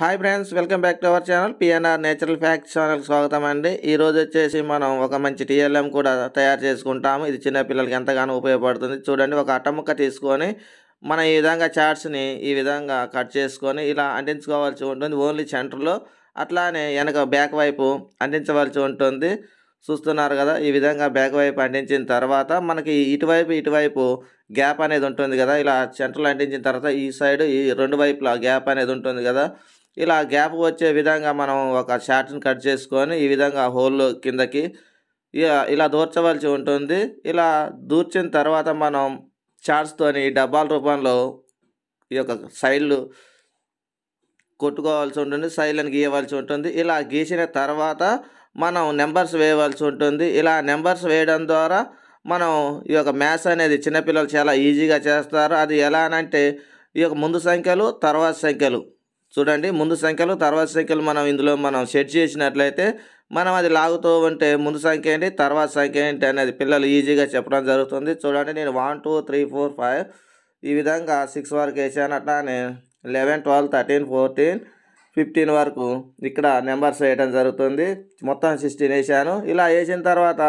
hi friends welcome back to our channel PNR natural fact ఛానల్కి స్వాగతం అండి ఈరోజు వచ్చేసి మనం ఒక మంచి టీఎల్ఎం కూడా తయారు చేసుకుంటాము ఇది చిన్నపిల్లలకి ఎంతగానో ఉపయోగపడుతుంది చూడండి ఒక అట్టముక్క తీసుకొని మనం ఈ విధంగా చార్ట్స్ని ఈ విధంగా కట్ చేసుకొని ఇలా అంటించుకోవాల్సి ఉంటుంది ఓన్లీ సెంటర్లో అట్లానే వెనక బ్యాక్ వైపు అంటించవలసి ఉంటుంది చూస్తున్నారు కదా ఈ విధంగా బ్యాక్ వైపు అంటించిన తర్వాత మనకి ఇటువైపు ఇటువైపు గ్యాప్ అనేది ఉంటుంది కదా ఇలా సెంటర్లో అంటించిన తర్వాత ఈ సైడ్ ఈ రెండు వైపులా గ్యాప్ అనేది ఉంటుంది కదా ఇలా గ్యాప్ వచ్చే విధంగా మనం ఒక షార్ట్ని కట్ చేసుకొని ఈ విధంగా హోల్ కిందకి ఇలా దూర్చవలసి ఉంటుంది ఇలా దూర్చిన తర్వాత మనం చార్ట్స్తోని డబ్బాల రూపంలో ఈ యొక్క సైడ్లు కొట్టుకోవాల్సి ఉంటుంది సైడ్లను గీయవలసి ఉంటుంది ఇలా గీసిన తర్వాత మనం నెంబర్స్ వేయవలసి ఉంటుంది ఇలా నెంబర్స్ వేయడం ద్వారా మనం ఈ యొక్క మ్యాథ్స్ అనేది చిన్నపిల్లలు చాలా ఈజీగా చేస్తారు అది ఎలా అంటే ఈ యొక్క ముందు సంఖ్యలు తర్వాత సంఖ్యలు చూడండి ముందు సంఖ్యలు తర్వాత సంఖ్యలు మనం ఇందులో మనం సెట్ చేసినట్లయితే మనం అది లాగుతూ ఉంటే ముందు సంఖ్య ఏంటి తర్వాత సంఖ్య ఏంటి అనేది పిల్లలు ఈజీగా చెప్పడం జరుగుతుంది చూడండి నేను one two three four five ఈ విధంగా సిక్స్ వరకు వేసాను అట్లానే eleven twelve thirteen fourteen fifteen వరకు ఇక్కడ నెంబర్స్ వేయడం జరుగుతుంది మొత్తం సిక్స్టీన్ వేసాను ఇలా వేసిన తర్వాత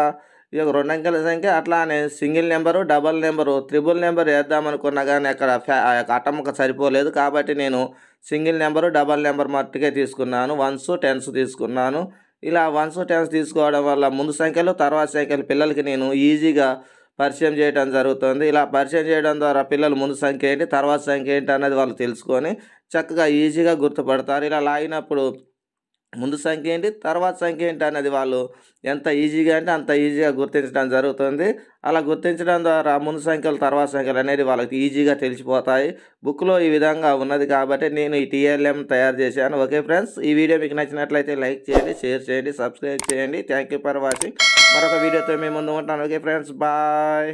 ఈ యొక్క రెండు అంకెల సంఖ్య అట్లానే single number double number triple number వేద్దామనుకున్నా కానీ అక్కడ ఫ్యా ఆ అటమ్మక సరిపోలేదు కాబట్టి నేను సింగిల్ నెంబరు డబల్ నెంబర్ మట్టుకే తీసుకున్నాను వన్స్ టెన్స్ తీసుకున్నాను ఇలా వన్స్ టెన్స్ తీసుకోవడం వల్ల ముందు సంఖ్యలు తర్వాత సంఖ్యలు పిల్లలకి నేను ఈజీగా పరిచయం చేయడం జరుగుతుంది ఇలా పరిచయం చేయడం ద్వారా పిల్లలు ముందు సంఖ్య ఏంటి తర్వాత సంఖ్య ఏంటి అనేది వాళ్ళు తెలుసుకొని చక్కగా ఈజీగా గుర్తుపడతారు ఇలా లాగినప్పుడు ముందు సంఖ్య ఏంటి తర్వాత సంఖ్య ఏంటి అనేది వాళ్ళు ఎంత ఈజీగా అంటే అంత ఈజీగా గుర్తించడం జరుగుతుంది అలా గుర్తించడం ద్వారా ముందు సంఖ్యలు తర్వాత సంఖ్యలు అనేది వాళ్ళకి ఈజీగా తెలిసిపోతాయి బుక్లో ఈ విధంగా ఉన్నది కాబట్టి నేను ఈ టీఎల్ఎం తయారు చేశాను ఓకే ఫ్రెండ్స్ ఈ వీడియో మీకు నచ్చినట్లయితే లైక్ చేయండి షేర్ చేయండి సబ్స్క్రైబ్ చేయండి థ్యాంక్ ఫర్ వాచింగ్ మరొక వీడియోతో మేము ముందు ఉంటాను ఓకే ఫ్రెండ్స్ బాయ్